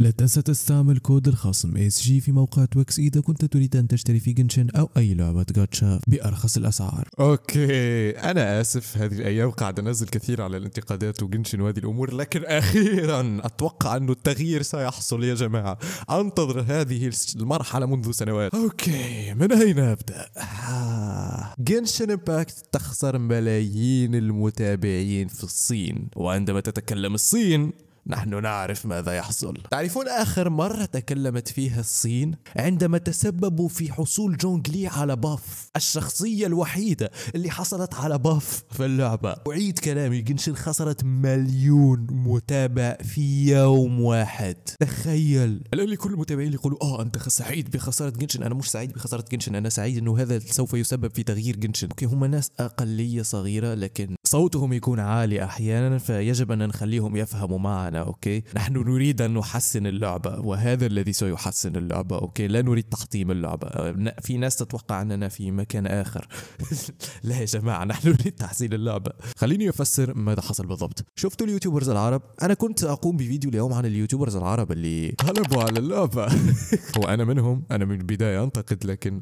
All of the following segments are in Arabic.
لا تنسى تستعمل كود الخصم ASG في موقع تويكس إذا كنت تريد أن تشتري في جنشن أو أي لعبة جاتشا بأرخص الأسعار أوكي أنا آسف هذه الأيام قاعد أنزل كثير على الانتقادات وجنشن وهذه الأمور لكن أخيرا أتوقع أن التغيير سيحصل يا جماعة أنتظر هذه المرحلة منذ سنوات أوكي من أين أبدأ؟ آه، جنشن امباكت تخسر ملايين المتابعين في الصين وعندما تتكلم الصين نحن نعرف ماذا يحصل تعرفون آخر مرة تكلمت فيها الصين عندما تسببوا في حصول جونغ لي على باف الشخصية الوحيدة اللي حصلت على باف في اللعبة أعيد كلامي جنشن خسرت مليون متابع في يوم واحد تخيل الآن لي كل المتابعين يقولوا آه أنت سعيد بخسارة جنشن أنا مش سعيد بخسارة جنشن أنا سعيد أنه هذا سوف يسبب في تغيير جنشن أوكي هم ناس أقلية صغيرة لكن صوتهم يكون عالي احيانا فيجب ان نخليهم يفهموا معنا اوكي نحن نريد ان نحسن اللعبه وهذا الذي سيحسن اللعبه اوكي لا نريد تحطيم اللعبه في ناس تتوقع اننا في مكان اخر لا يا جماعه نحن نريد تحسين اللعبه خليني افسر ماذا حصل بالضبط شفتوا اليوتيوبرز العرب انا كنت اقوم بفيديو اليوم عن اليوتيوبرز العرب اللي قلبوا على اللعبه وانا منهم انا من البدايه انتقد لكن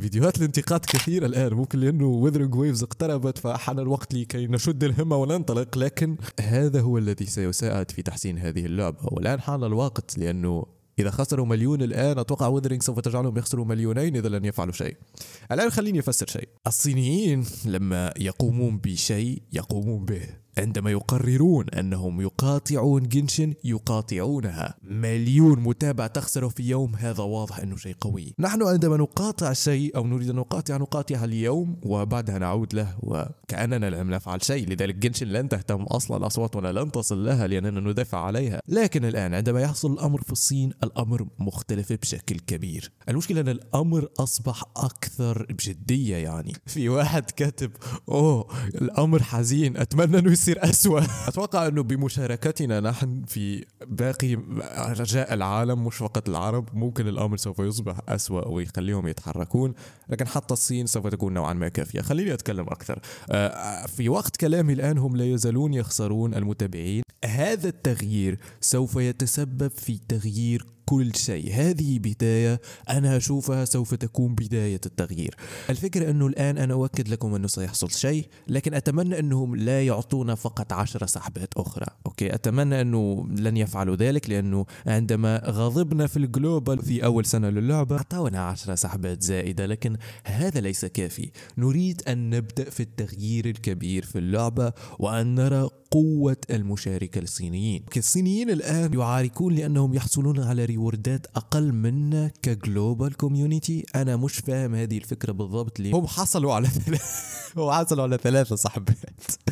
فيديوهات الانتقاد كثيره الان ممكن لانه وذرنج ويفز اقتربت فحان الوقت لكي نشد الهمة وننطلق لكن هذا هو الذي سيساعد في تحسين هذه اللعبة والآن حان الوقت لأنه إذا خسروا مليون الآن أتوقع وذرينج سوف تجعلهم يخسروا مليونين إذا لن يفعلوا شيء الآن خليني أفسر شيء الصينيين لما يقومون بشيء يقومون به عندما يقررون أنهم يقاطعون جنشن يقاطعونها مليون متابع تخسره في يوم هذا واضح أنه شيء قوي نحن عندما نقاطع شيء أو نريد أن نقاطع نقاطعها اليوم وبعدها نعود له وكأننا لم نفعل شيء لذلك جنشن لن تهتم أصلا أصواتنا لن تصل لها لأننا ندافع عليها لكن الآن عندما يحصل الأمر في الصين الأمر مختلف بشكل كبير المشكلة أن الأمر أصبح أكثر بجدية يعني في واحد كاتب أوه الأمر حزين أتمنى أنه يصير أسوأ أتوقع أنه بمشاركتنا نحن في باقي رجاء العالم مش فقط العرب ممكن الأمر سوف يصبح أسوأ ويخليهم يتحركون لكن حتى الصين سوف تكون نوعا ما كافية خليني أتكلم أكثر آه، في وقت كلامي الآن هم لا يزالون يخسرون المتابعين هذا التغيير سوف يتسبب في تغيير كل شيء هذه بداية أنا أشوفها سوف تكون بداية التغيير الفكرة أنه الآن أنا أؤكد لكم أنه سيحصل شيء لكن أتمنى أنهم لا يعطونا فقط عشر سحبات أخرى أوكي أتمنى أنه لن يفعلوا ذلك لأنه عندما غضبنا في الجلوبال في أول سنة للعبة أعطونا عشر سحبات زائدة لكن هذا ليس كافي نريد أن نبدأ في التغيير الكبير في اللعبة وأن نرى قوة المشاركة للصينيين الصينيين الآن يعاركون لأنهم يحصلون على ريوردات أقل منا كجلوبال كوميونيتي أنا مش فاهم هذه الفكرة بالضبط ليه هم حصلوا على هم حصلوا على ثلاثة صاحبات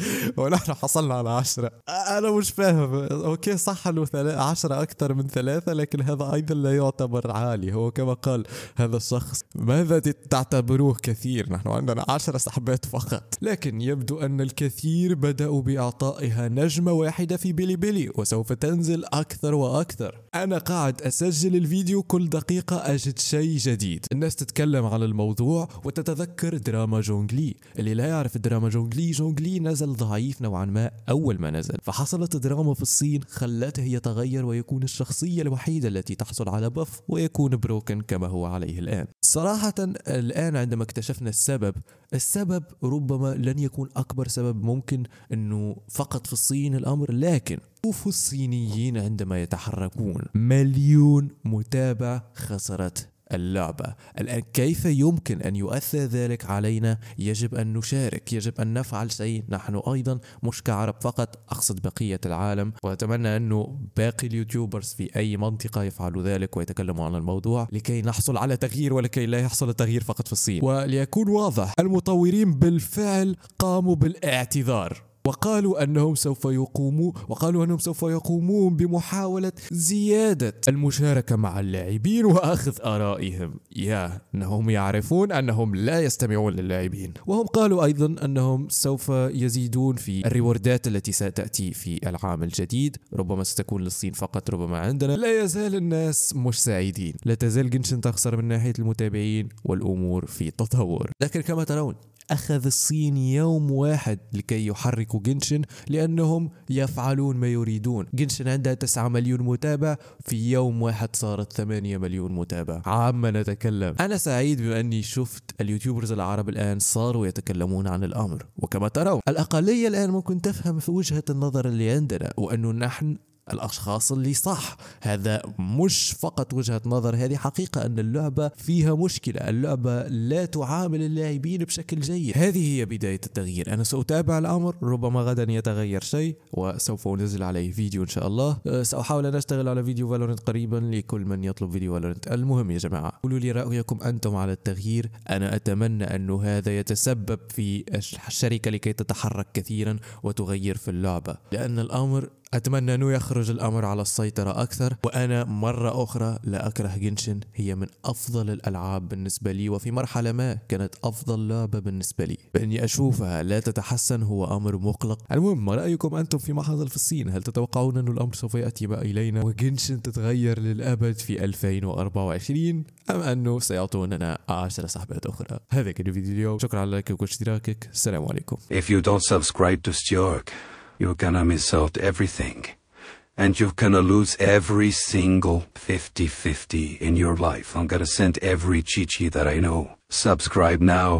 ونحن حصلنا على عشرة أنا مش فاهم أوكي صح أنه عشرة أكثر من ثلاثة لكن هذا أيضا لا يعتبر عالي هو كما قال هذا الشخص ماذا تعتبروه كثير نحن عندنا عشرة صاحبات فقط لكن يبدو أن الكثير بدأوا بإعطاء إعطائها نجمة واحدة في بيلي بيلي وسوف تنزل أكثر وأكثر أنا قاعد أسجل الفيديو كل دقيقة أجد شيء جديد الناس تتكلم على الموضوع وتتذكر دراما جونغلي اللي لا يعرف دراما جونغلي جونغلي نزل ضعيف نوعا ما أول ما نزل فحصلت دراما في الصين خلته يتغير ويكون الشخصية الوحيدة التي تحصل على بف ويكون بروكن كما هو عليه الآن صراحة الآن عندما اكتشفنا السبب السبب ربما لن يكون أكبر سبب ممكن أنه فقط في الصين الأمر لكن شوفوا الصينيين عندما يتحركون مليون متابع خسرت اللعبة الآن كيف يمكن أن يؤثر ذلك علينا يجب أن نشارك يجب أن نفعل شيء نحن أيضا مش كعرب فقط أقصد بقية العالم وأتمنى أنه باقي اليوتيوبرز في أي منطقة يفعلوا ذلك ويتكلموا عن الموضوع لكي نحصل على تغيير ولكي لا يحصل التغيير فقط في الصين وليكون واضح المطورين بالفعل قاموا بالاعتذار وقالوا أنهم سوف يقوموا وقالوا أنهم سوف يقومون بمحاولة زيادة المشاركة مع اللاعبين وأخذ آرائهم يا أنهم يعرفون أنهم لا يستمعون للاعبين وهم قالوا أيضا أنهم سوف يزيدون في الريوردات التي ستأتي في العام الجديد ربما ستكون للصين فقط ربما عندنا لا يزال الناس مش سعيدين لا تزال جنشن تخسر من ناحية المتابعين والأمور في تطور لكن كما ترون أخذ الصين يوم واحد لكي يحركوا جنشن لأنهم يفعلون ما يريدون جنشن عندها 9 مليون متابع في يوم واحد صارت 8 مليون متابع عما نتكلم أنا سعيد بأني شفت اليوتيوبرز العرب الآن صاروا يتكلمون عن الأمر وكما ترون الأقلية الآن ممكن تفهم في وجهة النظر اللي عندنا وأنه نحن الاشخاص اللي صح هذا مش فقط وجهه نظر هذه حقيقه ان اللعبه فيها مشكله اللعبه لا تعامل اللاعبين بشكل جيد هذه هي بدايه التغيير انا ساتابع الامر ربما غدا يتغير شيء وسوف انزل عليه فيديو ان شاء الله أه، ساحاول ان اشتغل على فيديو فالورنت قريبا لكل من يطلب فيديو فالورنت المهم يا جماعه قولوا لي رايكم انتم على التغيير انا اتمنى انه هذا يتسبب في الشركه لكي تتحرك كثيرا وتغير في اللعبه لان الامر أتمنى أنه يخرج الأمر على السيطرة أكثر وأنا مرة أخرى لا أكره جنشن هي من أفضل الألعاب بالنسبة لي وفي مرحلة ما كانت أفضل لعبة بالنسبة لي بأني أشوفها لا تتحسن هو أمر مقلق المهم ما رأيكم أنتم فيما حصل في الصين هل تتوقعون أن الأمر سوف يأتي بقى إلينا وجنشن تتغير للأبد في 2024 أم أنه سيعطوننا 10 صحبات أخرى هذا كان فيديو اليوم شكرا على لايكك واشتراكك السلام عليكم If you don't subscribe to Stjork You're gonna miss out everything. And you're gonna lose every single 50-50 in your life. I'm gonna send every chichi that I know. Subscribe now.